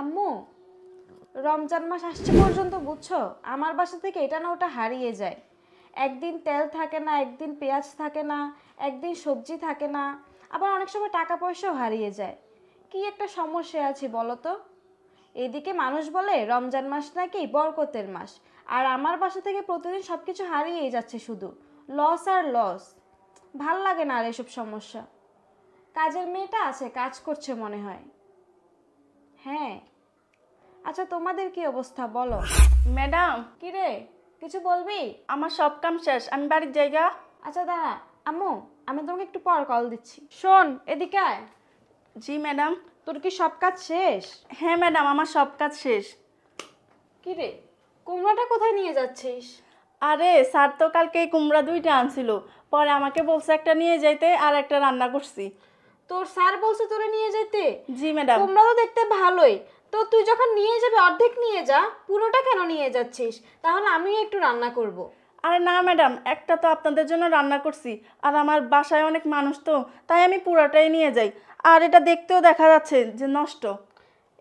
আম্মু রমজান মাস আসছে পর্যন্ত বুঝছো আমার বাসা থেকে এটা না ওটা হারিয়ে যায় একদিন তেল থাকে না একদিন পেঁয়াজ থাকে না একদিন সবজি থাকে না আবার অনেক সময় টাকা পয়সাও হারিয়ে যায় কি একটা সমস্যা আছে বলো তো এদিকে মানুষ বলে রমজান মাস নাকি বরকতের মাস আর আমার বাসা থেকে প্রতিদিন সব কিছু হারিয়েই যাচ্ছে শুধু লস আর লস ভাল লাগে না আর এসব সমস্যা কাজের মেয়েটা আছে কাজ করছে মনে হয় হ্যাঁ আচ্ছা তোমাদের কি অবস্থা বলো ম্যাডাম কি রে কিছু বলবি আমার সব কাম শেষ আমি বাড়ির জায়গা আচ্ছা দাঁড়া আম্মু আমি তোমাকে একটু পর কল দিচ্ছি শোন এদিকে জি ম্যাডাম তোর কি সব কাজ শেষ হ্যাঁ ম্যাডাম আমার সব কাজ শেষ কি রে কুমড়াটা কোথায় নিয়ে যাচ্ছিস আরে স্যার তো কালকে কুমড়া দুইটা আনছিল পরে আমাকে বলছে একটা নিয়ে যাইতে আর একটা রান্না করছি তোর স্যার বলছে তোরে নিয়ে যেতে জি ম্যাডাম তোমরা তো দেখতে ভালোই তো তুই যখন নিয়ে যাবে অর্ধেক নিয়ে যা পুরোটা কেন নিয়ে যাচ্ছিস তাহলে আমিও একটু রান্না করব। আরে না ম্যাডাম একটা তো আপনাদের জন্য রান্না করছি আর আমার বাসায় অনেক মানুষ তো তাই আমি পুরোটাই নিয়ে যাই আর এটা দেখতেও দেখা যাচ্ছে যে নষ্ট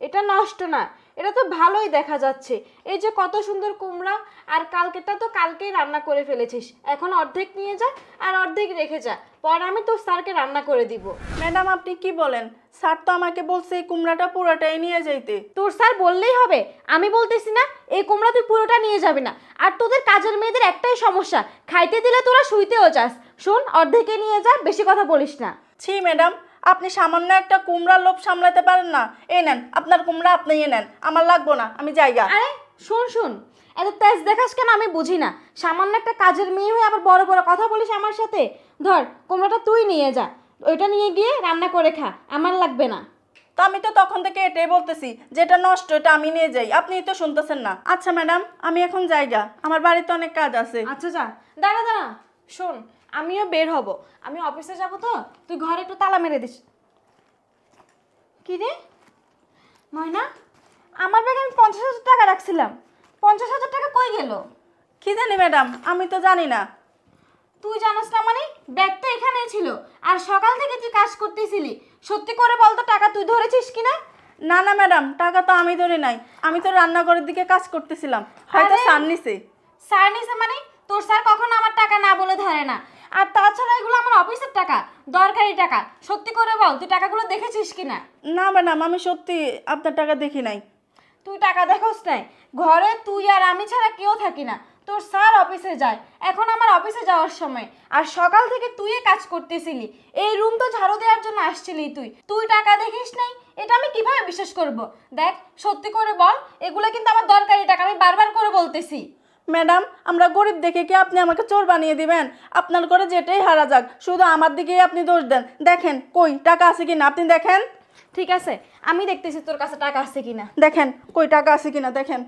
এটা নষ্ট না এটা তো ভালোই দেখা যাচ্ছে এই যে কত সুন্দর কুমড়া আর তা তো কালকেই রান্না করে ফেলেছিস এখন অর্ধেক নিয়ে যা আর অর্ধেক রেখে যা পরে আমি তো স্যারকে রান্না করে দিব ম্যাডাম আপনি কি বলেন স্যার তো আমাকে বলছে এই কুমড়াটা পুরোটাই নিয়ে যাইতে তোর স্যার বললেই হবে আমি বলতেছি না এই কুমড়া তুই পুরোটা নিয়ে যাবি না আর তোদের কাজের মেয়েদের একটাই সমস্যা খাইতে দিলে তোরা শুইতেও যাস শোন অর্ধেকে নিয়ে যা বেশি কথা বলিস না ছি ম্যাডাম আপনি সামান্য একটা কুমড়ার লোভ সামলাতে পারেন না এই নেন আপনার কুমড়া আপনি এ নেন আমার লাগবো না আমি জায়গা শুন শুন এত তেজ দেখাস কেন আমি বুঝি না সামান্য একটা কাজের মেয়ে হয়ে আবার বড় বড় কথা বলিস আমার সাথে ধর কুমড়াটা তুই নিয়ে যা ওইটা নিয়ে গিয়ে রান্না করে খা আমার লাগবে না তো আমি তো তখন থেকে এটাই বলতেছি যেটা নষ্ট এটা আমি নিয়ে যাই আপনি তো শুনতেছেন না আচ্ছা ম্যাডাম আমি এখন যাইগা আমার বাড়িতে অনেক কাজ আছে আচ্ছা যা দাঁড়া দাঁড়া শোন আমিও বের হব আমি অফিসে যাব তো তুই ঘরে একটু তালা মেরে দিস কি রে ময়না আমার ব্যাগে আমি পঞ্চাশ হাজার টাকা রাখছিলাম পঞ্চাশ হাজার টাকা কই গেল কি জানি ম্যাডাম আমি তো জানি না তুই জানাস না মানে ব্যাগ তো এখানেই ছিল আর সকাল থেকে তুই কাজ করতেছিলি সত্যি করে বল তো টাকা তুই ধরেছিস না না না ম্যাডাম টাকা তো আমি ধরে নাই আমি তো রান্নাঘরের দিকে কাজ করতেছিলাম হয়তো সার নিছে সার নিছে মানে তোর স্যার কখনো আমার টাকা না বলে ধরে না আর তাছাড়া এগুলো আমার অফিসের টাকা দরকারি টাকা সত্যি করে বল তুই টাকাগুলো দেখেছিস না না ম্যাডাম আমি সত্যি আপনার টাকা দেখি নাই তুই টাকা দেখোস নাই ঘরে তুই আর আমি ছাড়া কেউ থাকি না তোর স্যার অফিসে যায় এখন আমার অফিসে যাওয়ার সময় আর সকাল থেকে তুই কাজ করতেছিলি এই রুম তো ঝাড়ু দেওয়ার জন্য আসছিলি তুই তুই টাকা দেখিস নাই এটা আমি কিভাবে বিশ্বাস করব দেখ সত্যি করে বল এগুলো কিন্তু আমার দরকারি টাকা আমি বারবার করে বলতেছি ম্যাডাম আমরা গরিব দেখে কি আপনি আমাকে চোর বানিয়ে দিবেন আপনার করে যেটাই হারা যাক শুধু আমার দিকেই আপনি দোষ দেন দেখেন কই টাকা আছে কি না আপনি দেখেন ঠিক আছে আমি দেখতেছি তোর কাছে টাকা আছে কি না দেখেন কই টাকা আছে কি না দেখেন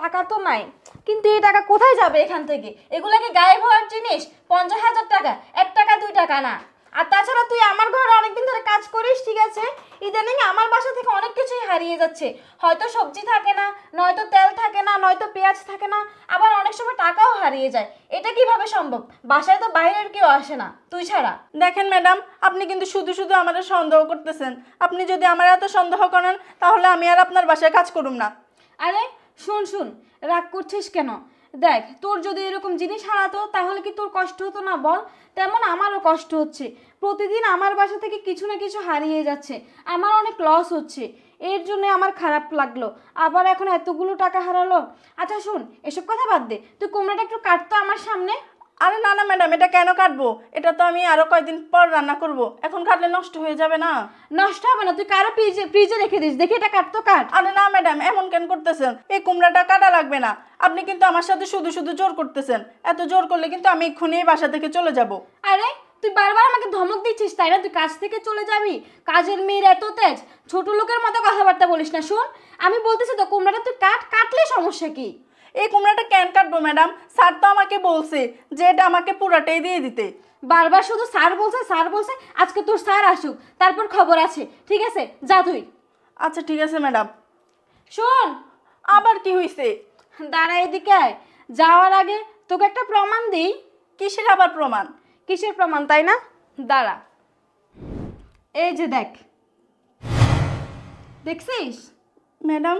টাকা তো নাই কিন্তু এই টাকা কোথায় যাবে এখান থেকে এগুলাকে কি গায়েব হওয়ার জিনিস পঞ্চাশ হাজার টাকা এক টাকা দুই টাকা না আর তাছাড়া তুই আমার ঘরে অনেকদিন ধরে কাজ করিস ঠিক আছে ইদানিং আমার বাসা থেকে অনেক কিছুই হারিয়ে যাচ্ছে হয়তো সবজি থাকে না নয়তো তেল থাকে না নয়তো পেঁয়াজ থাকে না আবার অনেক সময় টাকাও হারিয়ে যায় এটা কিভাবে সম্ভব বাসায় তো বাইরের কেউ আসে না তুই ছাড়া দেখেন ম্যাডাম আপনি কিন্তু শুধু শুধু আমাদের সন্দেহ করতেছেন আপনি যদি আমার এত সন্দেহ করেন তাহলে আমি আর আপনার বাসায় কাজ করুম না আরে শুন শুন রাগ করছিস কেন দেখ তোর যদি এরকম জিনিস হারাতো তাহলে কি তোর কষ্ট হতো না বল তেমন আমারও কষ্ট হচ্ছে প্রতিদিন আমার বাসা থেকে কিছু না কিছু হারিয়ে যাচ্ছে আমার অনেক লস হচ্ছে এর জন্য আমার খারাপ লাগলো আবার এখন এতগুলো টাকা হারালো আচ্ছা শোন এসব কথা বাদ দে তুই কোমরাটা একটু কাটতো আমার সামনে আরে না না ম্যাডাম এটা কেন কাটবো এটা তো আমি আরো কয়েকদিন পর রান্না করব এখন কাটলে নষ্ট হয়ে যাবে না নষ্ট হবে না তুই কারো ফ্রিজে ফ্রিজে রেখে দিস দেখি এটা কাটতো কাট আরে না ম্যাডাম এমন কেন করতেছেন এই কুমড়াটা কাটা লাগবে না আপনি কিন্তু আমার সাথে শুধু শুধু জোর করতেছেন এত জোর করলে কিন্তু আমি এক্ষুনি এই বাসা থেকে চলে যাব আরে তুই বারবার আমাকে ধমক দিচ্ছিস তাই না তুই কাজ থেকে চলে যাবি কাজের মেয়ের এত তেজ ছোট লোকের মতো কথাবার্তা বলিস না শোন আমি বলতেছি তো কুমড়াটা তুই কাট কাটলে সমস্যা কি এই কুমড়াটা কেন কাটবো ম্যাডাম স্যার তো আমাকে বলছে যে এটা আমাকে পুরাটাই দিয়ে দিতে বারবার শুধু স্যার বলছে স্যার বলছে আজকে তোর স্যার আসুক তারপর খবর আছে ঠিক আছে যা তুই আচ্ছা ঠিক আছে ম্যাডাম শোন আবার কি হয়েছে দাঁড়া এদিকে আয়। যাওয়ার আগে তোকে একটা প্রমাণ দিই কিসের আবার প্রমাণ কিসের প্রমাণ তাই না দাঁড়া এই যে দেখ দেখছিস ম্যাডাম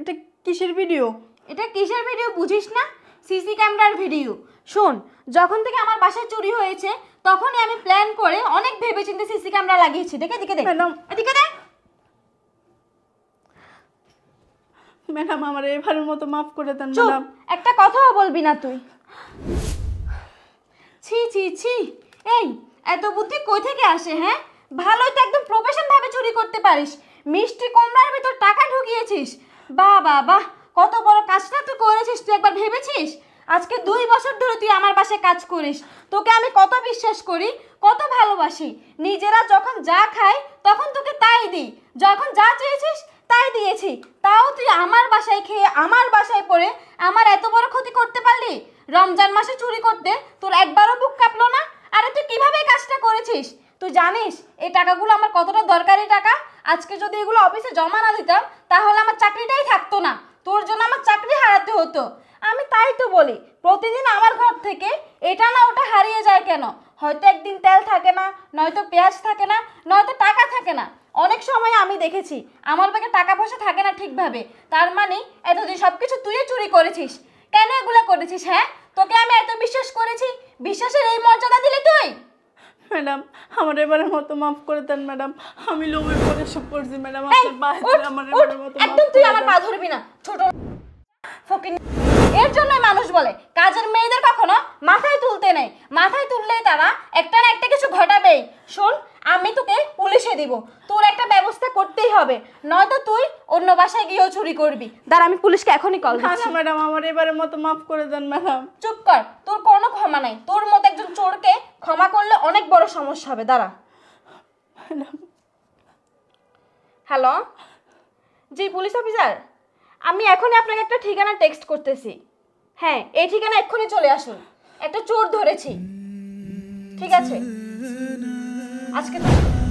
এটা কিসের ভিডিও এটা কিসের ভিডিও বুঝিস না সিসি ক্যামেরার ভিডিও শোন যখন থেকে আমার বাসায় চুরি হয়েছে তখনই আমি প্ল্যান করে অনেক ভেবেচিন্তে সিসি ক্যামেরা লাগিয়েছি দেখে এদিকে দেখ ম্যাডাম এদিকে দেখ ম্যাডাম আমার এবারের মতো মাফ করে দেন ম্যাডাম একটা কথাও বলবি না তুই ছি ছি ছি এই এত বুদ্ধি কই থেকে আসে হ্যাঁ ভালোই তো একদম প্রফেশন ভাবে চুরি করতে পারিস মিষ্টি কুমড়ার ভিতর টাকা ঢুকিয়েছিস বাহ বাহ বাহ কত বড় কাজটা তুই করেছিস তুই একবার ভেবেছিস আজকে দুই বছর ধরে তুই আমার পাশে কাজ করিস তোকে আমি কত বিশ্বাস করি কত ভালোবাসি নিজেরা যখন যা খাই তখন তোকে তাই দিই যখন যা চেয়েছিস তাই দিয়েছি তাও তুই আমার বাসায় খেয়ে আমার বাসায় পড়ে আমার এত বড় ক্ষতি করতে পারলি রমজান মাসে চুরি করতে তোর একবারও বুক কাঁপলো না আরে তুই কিভাবে কাজটা করেছিস তুই জানিস এই টাকাগুলো আমার কতটা দরকারি টাকা আজকে যদি এগুলো অফিসে জমা না দিতাম তাহলে আমার চাকরিটাই থাকতো না তোর জন্য আমার চাকরি হারাতে হতো আমি তাই তো বলি প্রতিদিন আমার ঘর থেকে এটা না ওটা হারিয়ে যায় কেন হয়তো একদিন তেল থাকে না নয়তো পেঁয়াজ থাকে না নয়তো টাকা থাকে না অনেক সময় আমি দেখেছি আমার ব্যাগে টাকা পয়সা থাকে না ঠিকভাবে তার মানে এতদিন সব কিছু তুইও চুরি করেছিস কেন এগুলো করেছিস হ্যাঁ তোকে আমি এত বিশ্বাস করেছি বিশ্বাসের এই মর্যাদা দিলে তুই ম্যাডাম আমার এবারের মতো মাফ করে দেন ম্যাডাম আমি লোভে পড়ে সব করছি ম্যাডাম আপনার বাইরে আমার এবারের মতো একদম তুই আমার পা ধরবি না ছোট ফকিন এর জন্য মানুষ বলে কাজের মেয়েদের কখনো মাথায় তুলতে নেই মাথায় তুললে তারা একটা না একটা কিছু ঘটাবেই শোন আমি তোকে পুলিশে দিব করতেই হবে নয়তো তুই অন্য বাসায় গিয়েও চুরি করবি দাঁড়া আমি পুলিশকে এখনই কল দিচ্ছি না ম্যাডাম আমার এবারে মতো মাফ করে দেন ম্যাডাম চুপ কর তোর কোনো ক্ষমা নাই তোর মতো একজন চোরকে ক্ষমা করলে অনেক বড় সমস্যা হবে দাঁড়া হ্যালো জি পুলিশ অফিসার আমি এখনই আপনাকে একটা ঠিকানা টেক্সট করতেছি হ্যাঁ এই ঠিকানা এক্ষুনি চলে আসুন একটা চোর ধরেছি ঠিক আছে আজকে